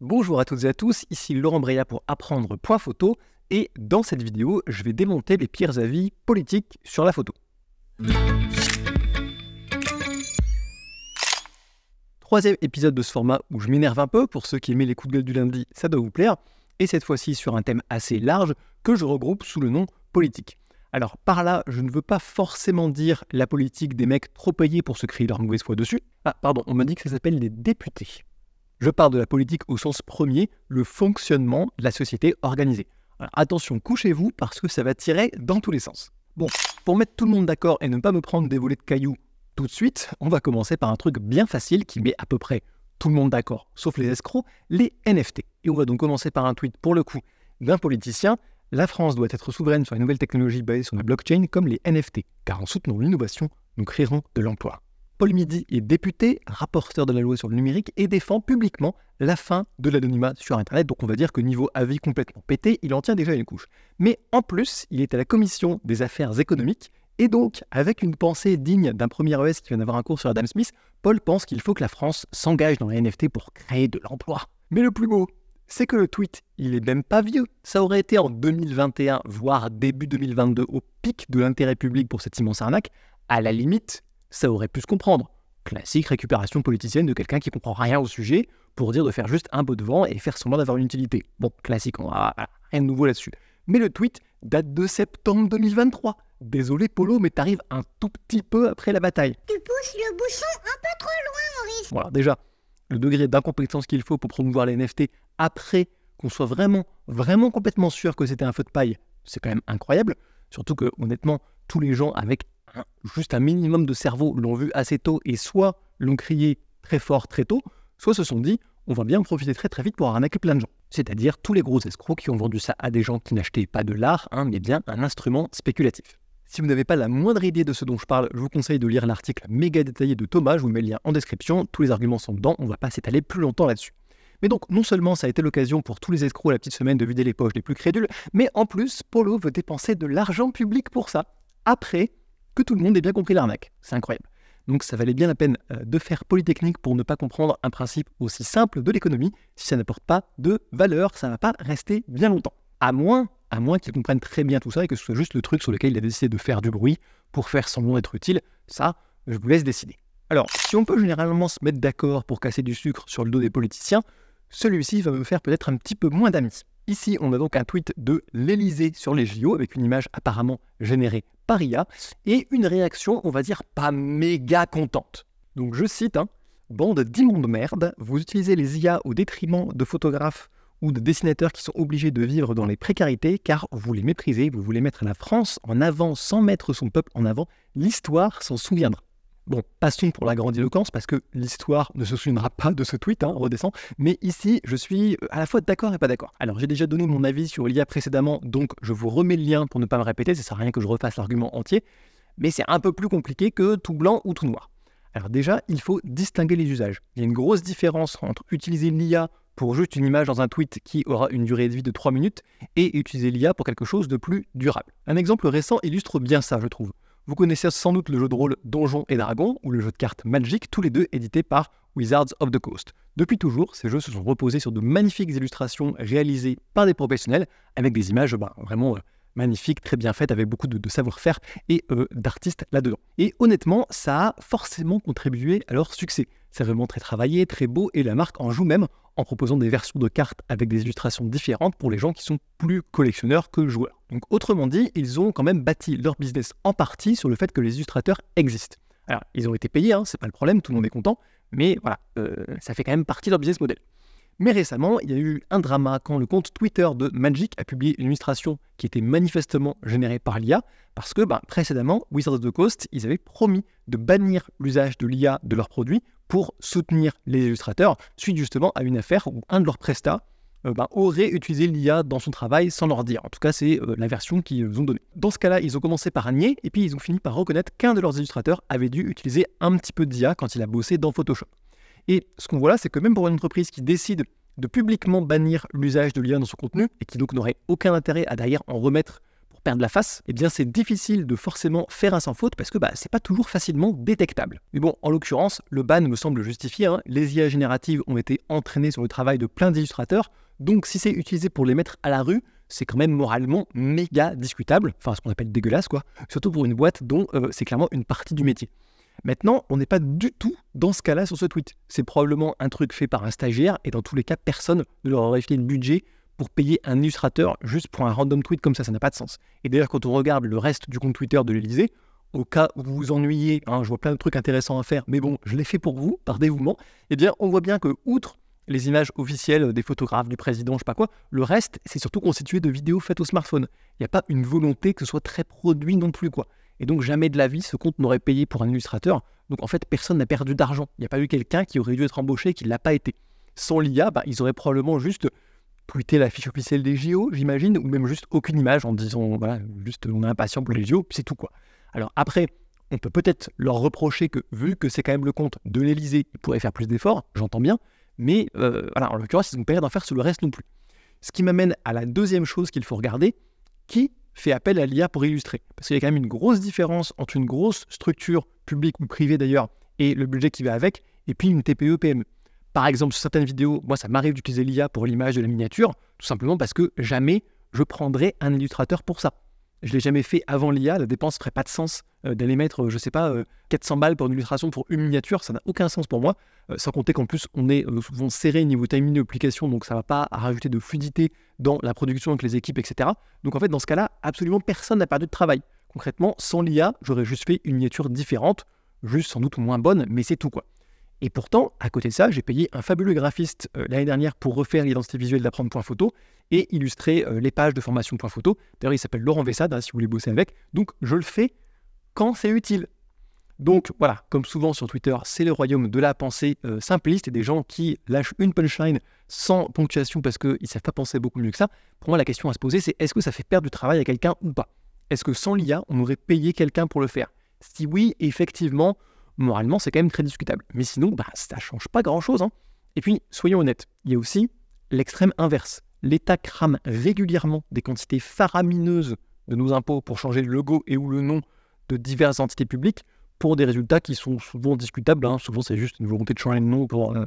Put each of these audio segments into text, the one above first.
Bonjour à toutes et à tous, ici Laurent Brea pour apprendre Point Photo et dans cette vidéo, je vais démonter les pires avis politiques sur la photo. Troisième épisode de ce format où je m'énerve un peu, pour ceux qui aimaient les coups de gueule du lundi, ça doit vous plaire, et cette fois-ci sur un thème assez large que je regroupe sous le nom politique. Alors par là, je ne veux pas forcément dire la politique des mecs trop payés pour se crier leur mauvaise foi dessus. Ah pardon, on m'a dit que ça s'appelle les députés. Je parle de la politique au sens premier, le fonctionnement de la société organisée. attention, couchez-vous parce que ça va tirer dans tous les sens. Bon, pour mettre tout le monde d'accord et ne pas me prendre des volets de cailloux tout de suite, on va commencer par un truc bien facile qui met à peu près tout le monde d'accord, sauf les escrocs, les NFT. Et on va donc commencer par un tweet, pour le coup, d'un politicien. La France doit être souveraine sur les nouvelles technologies basées sur la blockchain comme les NFT, car en soutenant l'innovation, nous créerons de l'emploi. Paul Midi est député, rapporteur de la loi sur le numérique et défend publiquement la fin de l'anonymat sur Internet. Donc on va dire que niveau avis complètement pété, il en tient déjà une couche. Mais en plus, il est à la commission des affaires économiques et donc, avec une pensée digne d'un premier ES qui vient d'avoir un cours sur Adam Smith, Paul pense qu'il faut que la France s'engage dans la NFT pour créer de l'emploi. Mais le plus beau, c'est que le tweet, il est même pas vieux. Ça aurait été en 2021, voire début 2022, au pic de l'intérêt public pour cette immense arnaque. À la limite, ça aurait pu se comprendre. Classique récupération politicienne de quelqu'un qui comprend rien au sujet pour dire de faire juste un beau vent et faire semblant d'avoir une utilité. Bon, classique, on a rien de nouveau là-dessus. Mais le tweet date de septembre 2023. Désolé Polo, mais t'arrives un tout petit peu après la bataille. Tu pousses le bouchon un peu trop loin, Maurice. Voilà, déjà, le degré d'incompétence qu'il faut pour promouvoir les NFT après qu'on soit vraiment, vraiment complètement sûr que c'était un feu de paille, c'est quand même incroyable. Surtout que, honnêtement, tous les gens avec juste un minimum de cerveau l'ont vu assez tôt et soit l'ont crié très fort très tôt, soit se sont dit on va bien profiter très très vite pour arnaquer plein de gens. C'est-à-dire tous les gros escrocs qui ont vendu ça à des gens qui n'achetaient pas de l'art, hein, mais bien un instrument spéculatif. Si vous n'avez pas la moindre idée de ce dont je parle, je vous conseille de lire l'article méga détaillé de Thomas, je vous mets le lien en description, tous les arguments sont dedans, on va pas s'étaler plus longtemps là-dessus. Mais donc, non seulement ça a été l'occasion pour tous les escrocs la petite semaine de vider les poches des plus crédules, mais en plus, Polo veut dépenser de l'argent public pour ça, après tout le monde ait bien compris l'arnaque. C'est incroyable. Donc ça valait bien la peine euh, de faire Polytechnique pour ne pas comprendre un principe aussi simple de l'économie. Si ça n'apporte pas de valeur, ça ne va pas rester bien longtemps. À moins, à moins qu'ils comprennent très bien tout ça et que ce soit juste le truc sur lequel il a décidé de faire du bruit pour faire semblant d'être utile. Ça, je vous laisse décider. Alors, si on peut généralement se mettre d'accord pour casser du sucre sur le dos des politiciens, celui-ci va me faire peut-être un petit peu moins d'amis. Ici, on a donc un tweet de l'Elysée sur les JO avec une image apparemment générée paria et une réaction, on va dire, pas méga contente. Donc je cite, hein, Bande d'immondes merdes, vous utilisez les IA au détriment de photographes ou de dessinateurs qui sont obligés de vivre dans les précarités car vous les méprisez, vous voulez mettre la France en avant sans mettre son peuple en avant, l'histoire s'en souviendra. Bon, passons pour la grande éloquence, parce que l'histoire ne se souviendra pas de ce tweet, hein, redescend, mais ici, je suis euh, à la fois d'accord et pas d'accord. Alors, j'ai déjà donné mon avis sur l'IA précédemment, donc je vous remets le lien pour ne pas me répéter, ça sert à rien que je refasse l'argument entier, mais c'est un peu plus compliqué que tout blanc ou tout noir. Alors déjà, il faut distinguer les usages. Il y a une grosse différence entre utiliser l'IA pour juste une image dans un tweet qui aura une durée de vie de 3 minutes et utiliser l'IA pour quelque chose de plus durable. Un exemple récent illustre bien ça, je trouve. Vous connaissez sans doute le jeu de rôle Donjon et Dragon ou le jeu de cartes Magic, tous les deux édités par Wizards of the Coast. Depuis toujours, ces jeux se sont reposés sur de magnifiques illustrations réalisées par des professionnels avec des images ben, vraiment euh, magnifiques, très bien faites, avec beaucoup de, savoir-faire et euh, d'artistes là-dedans. Et honnêtement, ça a forcément contribué à leur succès. C'est vraiment très travaillé, très beau, et la marque en joue même en proposant des versions de cartes avec des illustrations différentes pour les gens qui sont plus collectionneurs que joueurs. Donc autrement dit, ils ont quand même bâti leur business en partie sur le fait que les illustrateurs existent. Alors, ils ont été payés, hein, c'est pas le problème, tout le monde est content, mais voilà, euh, ça fait quand même partie de leur business model. Mais récemment, il y a eu un drama quand le compte Twitter de Magic a publié une illustration qui était manifestement générée par l'IA, parce que ben, précédemment, Wizards of the Coast, ils avaient promis de bannir l'usage de l'IA de leurs produits pour soutenir les illustrateurs, suite justement à une affaire où un de leurs prestats euh, ben, aurait utilisé l'IA dans son travail sans leur dire. En tout cas, c'est euh, la version qu'ils ont donnée. Dans ce cas-là, ils ont commencé par nier et puis ils ont fini par reconnaître qu'un de leurs illustrateurs avait dû utiliser un petit peu d'IA quand il a bossé dans Photoshop. Et ce qu'on voit là, c'est que même pour une entreprise qui décide de publiquement bannir l'usage de l'IA dans son contenu et qui donc n'aurait aucun intérêt à derrière en remettre de la face, et eh bien c'est difficile de forcément faire un sans faute parce que bah, c'est pas toujours facilement détectable. Mais bon, en l'occurrence, le ban me semble justifié. Hein. Les IA génératives ont été entraînées sur le travail de plein d'illustrateurs, donc si c'est utilisé pour les mettre à la rue, c'est quand même moralement méga discutable, enfin ce qu'on appelle dégueulasse quoi, surtout pour une boîte dont euh, c'est clairement une partie du métier. Maintenant, on n'est pas du tout dans ce cas-là sur ce tweet. C'est probablement un truc fait par un stagiaire et dans tous les cas, personne ne leur aurait fait le budget pour payer un illustrateur juste pour un random tweet comme ça, ça n'a pas de sens. Et d'ailleurs, quand on regarde le reste du compte Twitter de l'Elysée, au cas où vous vous ennuyez, hein, je vois plein de trucs intéressants à faire, mais bon, je l'ai fait pour vous, par dévouement, eh bien, on voit bien que, outre les images officielles des photographes, du président, je sais pas quoi, le reste, c'est surtout constitué de vidéos faites au smartphone. Il n'y a pas une volonté que ce soit très produit non plus, quoi. Et donc, jamais de la vie, ce compte n'aurait payé pour un illustrateur. Donc, en fait, personne n'a perdu d'argent. Il n'y a pas eu quelqu'un qui aurait dû être embauché et qui ne l'a pas été. Sans l'IA, bah, ils auraient probablement juste tweeter la fiche officielle des JO, j'imagine, ou même juste aucune image en disant, voilà, juste on est impatient pour les JO, c'est tout quoi. Alors après, on peut peut-être leur reprocher que, vu que c'est quand même le compte de l'Elysée, ils pourraient faire plus d'efforts, j'entends bien, mais euh, voilà, en l'occurrence, ils n'ont pas l'air d'en faire sur le reste non plus. Ce qui m'amène à la deuxième chose qu'il faut regarder, qui fait appel à l'IA pour illustrer. Parce qu'il y a quand même une grosse différence entre une grosse structure, publique ou privée d'ailleurs, et le budget qui va avec, et puis une TPE-PME. Par exemple, sur certaines vidéos, moi, ça m'arrive d'utiliser l'IA pour l'image de la miniature, tout simplement parce que jamais je prendrais un illustrateur pour ça. Je ne l'ai jamais fait avant l'IA, la dépense ne ferait pas de sens euh, d'aller mettre, euh, je ne sais pas, 400 euh, balles pour une illustration pour une miniature, ça n'a aucun sens pour moi, sans compter qu'en plus on est souvent serré niveau timing l'application, donc ça ne va pas rajouter de fluidité dans la production avec les équipes, etc. Donc en fait, dans ce cas-là, absolument personne n'a perdu de travail. Concrètement, sans l'IA, j'aurais juste fait une miniature différente, juste sans doute moins bonne, mais c'est tout quoi. Et pourtant, à côté de ça, j'ai payé un fabuleux graphiste euh, l'année dernière pour refaire l'identité visuelle d'apprendre.photo et illustrer euh, les pages de formation.photo. D'ailleurs, il s'appelle Laurent Vessade, hein, si vous voulez bosser avec. Donc, je le fais quand c'est utile. Donc voilà, comme souvent sur Twitter, c'est le royaume de la pensée euh, simpliste et des gens qui lâchent une punchline sans ponctuation parce qu'ils ne savent pas penser beaucoup mieux que ça. Pour moi, la question à se poser, c'est est-ce que ça fait perdre du travail à quelqu'un ou pas Est-ce que sans l'IA, on aurait payé quelqu'un pour le faire Si oui, effectivement, moralement, c'est quand même très discutable. Mais sinon, bah, ça change pas grand-chose. Hein. Et puis, soyons honnêtes, il y a aussi l'extrême inverse. L'État crame régulièrement des quantités faramineuses de nos impôts pour changer le logo et ou le nom de diverses entités publiques pour des résultats qui sont souvent discutables. Hein. Souvent, c'est juste une volonté de changer le nom pour euh,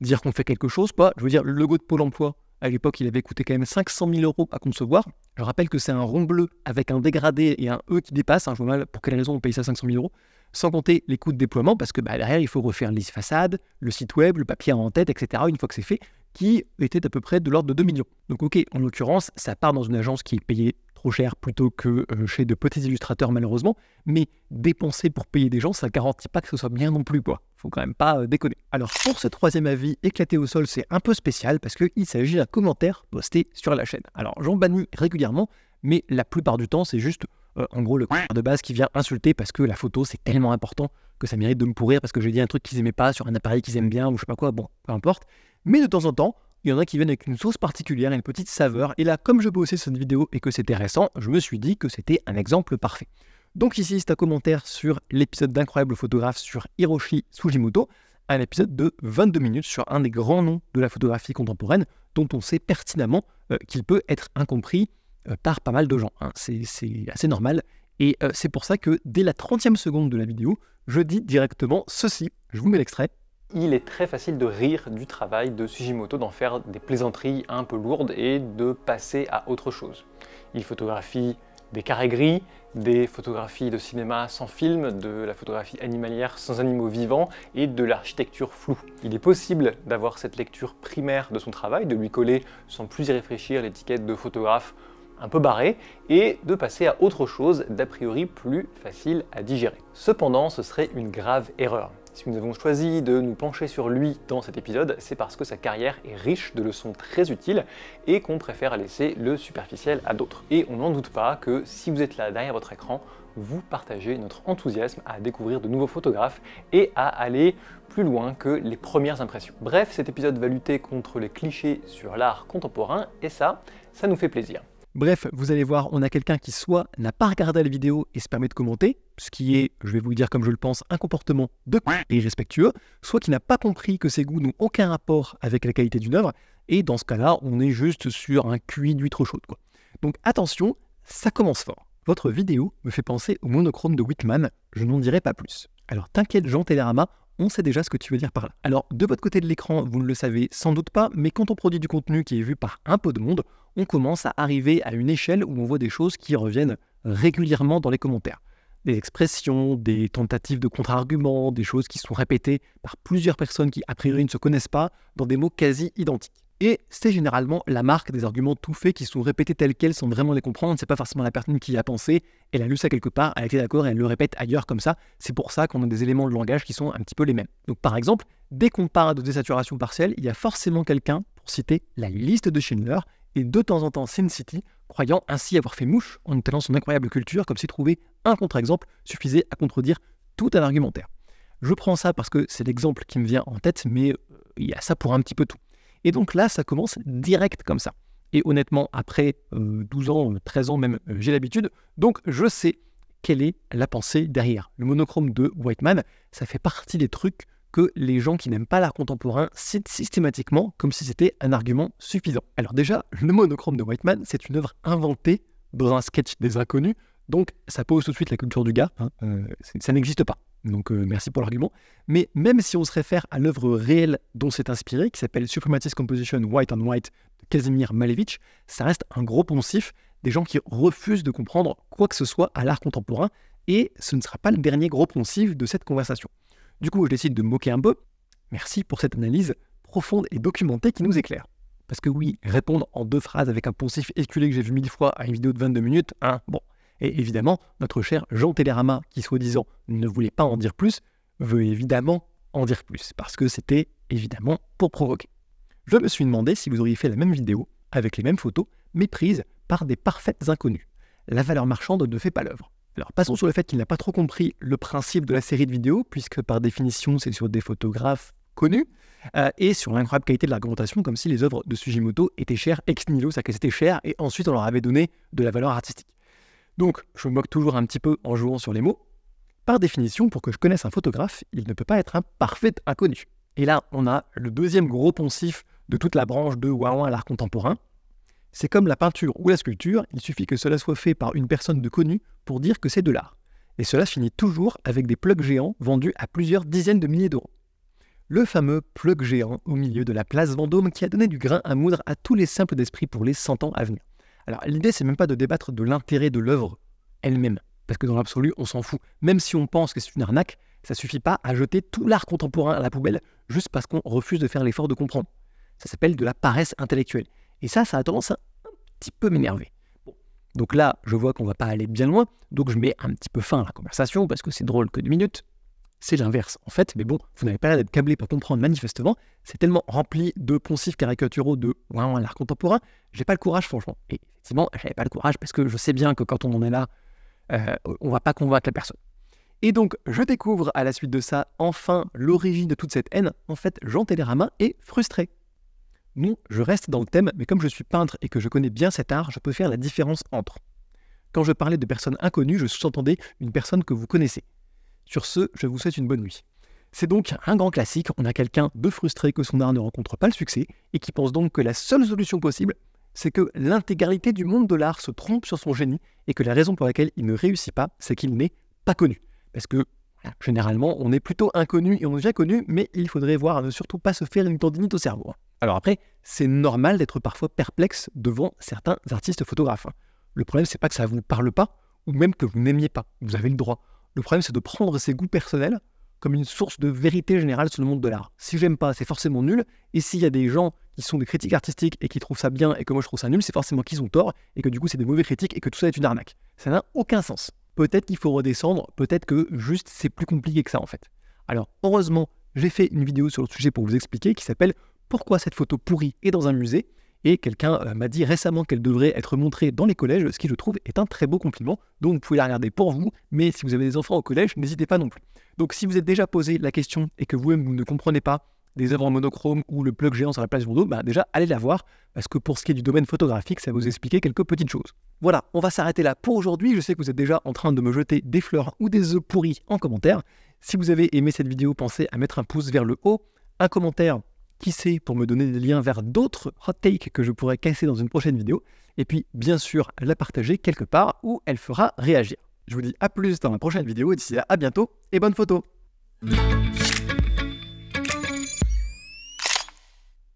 dire qu'on fait quelque chose. pas. Je veux dire, le logo de Pôle emploi, à l'époque, il avait coûté quand même 500 000 euros à concevoir. Je rappelle que c'est un rond bleu avec un dégradé et un E qui dépasse. Hein, je vois mal pour quelle raison on paye ça 500 000 euros sans compter les coûts de déploiement, parce que bah, derrière, il faut refaire les façade le site web, le papier en tête, etc., une fois que c'est fait, qui était à peu près de l'ordre de 2 millions. Donc ok, en l'occurrence, ça part dans une agence qui est payée trop cher plutôt que euh, chez de petits illustrateurs malheureusement, mais dépenser pour payer des gens, ça ne garantit pas que ce soit bien non plus quoi. Faut quand même pas euh, déconner. Alors pour ce troisième avis éclaté au sol, c'est un peu spécial parce qu'il s'agit d'un commentaire posté sur la chaîne. Alors j'en bannis régulièrement, mais la plupart du temps c'est juste euh, en gros, le de base qui vient insulter parce que la photo, c'est tellement important que ça mérite de me pourrir parce que j'ai dit un truc qu'ils aimaient pas sur un appareil qu'ils aiment bien ou je sais pas quoi, bon, peu importe. Mais de temps en temps, il y en a qui viennent avec une sauce particulière, une petite saveur. Et là, comme je bossais cette vidéo et que c'était récent, je me suis dit que c'était un exemple parfait. Donc ici, c'est un commentaire sur l'épisode d'Incroyable photographe sur Hiroshi Sugimoto, un épisode de 22 minutes sur un des grands noms de la photographie contemporaine dont on sait pertinemment euh, qu'il peut être incompris, euh, par pas mal de gens. Hein. C'est assez normal. Et euh, c'est pour ça que dès la 30e seconde de la vidéo, je dis directement ceci. Je vous mets l'extrait. Il est très facile de rire du travail de Sugimoto, d'en faire des plaisanteries un peu lourdes et de passer à autre chose. Il photographie des carrés gris, des photographies de cinéma sans film, de la photographie animalière sans animaux vivants et de l'architecture floue. Il est possible d'avoir cette lecture primaire de son travail, de lui coller sans plus y réfléchir l'étiquette de photographe un peu barré et de passer à autre chose d'a priori plus facile à digérer. Cependant, ce serait une grave erreur. Si nous avons choisi de nous pencher sur lui dans cet épisode, c'est parce que sa carrière est riche de leçons très utiles et qu'on préfère laisser le superficiel à d'autres. Et on n'en doute pas que si vous êtes là derrière votre écran, vous partagez notre enthousiasme à découvrir de nouveaux photographes et à aller plus loin que les premières impressions. Bref, cet épisode va lutter contre les clichés sur l'art contemporain et ça, ça nous fait plaisir. Bref, vous allez voir, on a quelqu'un qui soit n'a pas regardé la vidéo et se permet de commenter, ce qui est, je vais vous le dire comme je le pense, un comportement de et respectueux, soit qui n'a pas compris que ses goûts n'ont aucun rapport avec la qualité d'une œuvre, et dans ce cas-là, on est juste sur un cuit d'huître chaude. Quoi. Donc attention, ça commence fort. Votre vidéo me fait penser au monochrome de Whitman, je n'en dirai pas plus. Alors t'inquiète Jean Télérama, on sait déjà ce que tu veux dire par là. Alors, de votre côté de l'écran, vous ne le savez sans doute pas, mais quand on produit du contenu qui est vu par un peu de monde, on commence à arriver à une échelle où on voit des choses qui reviennent régulièrement dans les commentaires. Des expressions, des tentatives de contre-arguments, des choses qui sont répétées par plusieurs personnes qui, a priori, ne se connaissent pas, dans des mots quasi identiques. Et c'est généralement la marque des arguments tout faits qui sont répétés tels quels sans vraiment les comprendre. C'est pas forcément la personne qui y a pensé. Elle a lu ça quelque part, elle était été d'accord et elle le répète ailleurs comme ça. C'est pour ça qu'on a des éléments de langage qui sont un petit peu les mêmes. Donc par exemple, dès qu'on parle de désaturation partielle, il y a forcément quelqu'un pour citer la liste de Schindler et de temps en temps Sin City, croyant ainsi avoir fait mouche en étalant son incroyable culture, comme si trouver un contre-exemple suffisait à contredire tout un argumentaire. Je prends ça parce que c'est l'exemple qui me vient en tête, mais euh, il y a ça pour un petit peu tout. Et donc là, ça commence direct comme ça. Et honnêtement, après 12 euh, ans, 13 euh, ans même, euh, j'ai l'habitude. Donc je sais quelle est la pensée derrière. Le monochrome de Whiteman, ça fait partie des trucs que les gens qui n'aiment pas l'art contemporain citent systématiquement comme si c'était un argument suffisant. Alors déjà, le monochrome de Whiteman, c'est une œuvre inventée dans un sketch des inconnus, donc ça pose tout de suite la culture du gars, hein, ça n'existe pas donc euh, merci pour l'argument. Mais même si on se réfère à l'œuvre réelle dont c'est inspiré, qui s'appelle Suprematist Composition White on White de Kazimir Malevich, ça reste un gros poncif des gens qui refusent de comprendre quoi que ce soit à l'art contemporain, et ce ne sera pas le dernier gros poncif de cette conversation. Du coup, je décide de moquer un peu. Merci pour cette analyse profonde et documentée qui nous éclaire. Parce que oui, répondre en deux phrases avec un poncif éculé que j'ai vu mille fois à une vidéo de 22 minutes, hein, bon, et évidemment, notre cher Jean Télérama, qui soi-disant ne voulait pas en dire plus, veut évidemment en dire plus, parce que c'était évidemment pour provoquer. Je me suis demandé si vous auriez fait la même vidéo, avec les mêmes photos, mais prises par des parfaites inconnues. La valeur marchande ne fait pas l'œuvre. Alors passons sur le fait qu'il n'a pas trop compris le principe de la série de vidéos, puisque par définition c'est sur des photographes connus, euh, et sur l'incroyable qualité de l'argumentation, comme si les œuvres de Sugimoto étaient chères ex nihilo, c'est-à-dire qu'elles étaient chères et ensuite on leur avait donné de la valeur artistique. Donc, je me moque toujours un petit peu en jouant sur les mots. Par définition, pour que je connaisse un photographe, il ne peut pas être un parfait inconnu. Et là, on a le deuxième gros poncif de toute la branche de Wawan à l'art contemporain. C'est comme la peinture ou la sculpture, il suffit que cela soit fait par une personne de connu pour dire que c'est de l'art. Et cela finit toujours avec des plugs géants vendus à plusieurs dizaines de milliers d'euros. Le fameux plug géant au milieu de la place Vendôme qui a donné du grain à moudre à tous les simples d'esprit pour les 100 ans à venir. Alors l'idée, c'est même pas de débattre de l'intérêt de l'œuvre elle-même, parce que dans l'absolu, on s'en fout. Même si on pense que c'est une arnaque, ça suffit pas à jeter tout l'art contemporain à la poubelle juste parce qu'on refuse de faire l'effort de comprendre. Ça s'appelle de la paresse intellectuelle. Et ça, ça a tendance à un petit peu m'énerver. Bon. Donc là, je vois qu'on va pas aller bien loin, donc je mets un petit peu fin à la conversation parce que c'est drôle que deux minutes c'est l'inverse. En fait, mais bon, vous n'avez pas l'air d'être câblé pour comprendre, manifestement, c'est tellement rempli de poncifs caricaturaux de l'art contemporain, j'ai pas le courage, franchement. Et effectivement, j'avais pas le courage parce que je sais bien que quand on en est là, euh, on va pas convaincre la personne. Et donc, je découvre à la suite de ça, enfin, l'origine de toute cette haine. En fait, Jean Téléramin est frustré. Non, je reste dans le thème, mais comme je suis peintre et que je connais bien cet art, je peux faire la différence entre. Quand je parlais de personnes inconnues, je sous-entendais une personne que vous connaissez. Sur ce, je vous souhaite une bonne nuit. C'est donc un grand classique, on a quelqu'un de frustré que son art ne rencontre pas le succès, et qui pense donc que la seule solution possible, c'est que l'intégralité du monde de l'art se trompe sur son génie, et que la raison pour laquelle il ne réussit pas, c'est qu'il n'est pas connu. Parce que Généralement, on est plutôt inconnu et on est déjà connu, mais il faudrait voir à euh, ne surtout pas se faire une tendinite au cerveau. Hein. Alors après, c'est normal d'être parfois perplexe devant certains artistes photographes. Hein. Le problème, c'est pas que ça vous parle pas, ou même que vous n'aimiez pas. Vous avez le droit. Le problème, c'est de prendre ses goûts personnels comme une source de vérité générale sur le monde de l'art. Si j'aime pas, c'est forcément nul. Et s'il y a des gens qui sont des critiques artistiques et qui trouvent ça bien et que moi je trouve ça nul, c'est forcément qu'ils ont tort et que du coup c'est des mauvais critiques et que tout ça est une arnaque. Ça n'a aucun sens. Peut-être qu'il faut redescendre, peut-être que juste c'est plus compliqué que ça en fait. Alors heureusement, j'ai fait une vidéo sur le sujet pour vous expliquer qui s'appelle Pourquoi cette photo pourrie est dans un musée et quelqu'un euh, m'a dit récemment qu'elle devrait être montrée dans les collèges, ce qui je trouve est un très beau compliment. Donc vous pouvez la regarder pour vous, mais si vous avez des enfants au collège, n'hésitez pas non plus. Donc si vous êtes déjà posé la question et que vous-même vous ne comprenez pas des œuvres en monochrome ou le plug géant sur la place Vendôme, bah déjà allez la voir, parce que pour ce qui est du domaine photographique, ça va vous expliquer quelques petites choses. Voilà, on va s'arrêter là pour aujourd'hui. Je sais que vous êtes déjà en train de me jeter des fleurs ou des œufs pourris en commentaire. Si vous avez aimé cette vidéo, pensez à mettre un pouce vers le haut, un commentaire qui pour me donner des liens vers d'autres hot takes que je pourrais casser dans une prochaine vidéo, et puis bien sûr la partager quelque part où elle fera réagir. Je vous dis à plus dans la prochaine vidéo, et d'ici là, à bientôt et bonne photo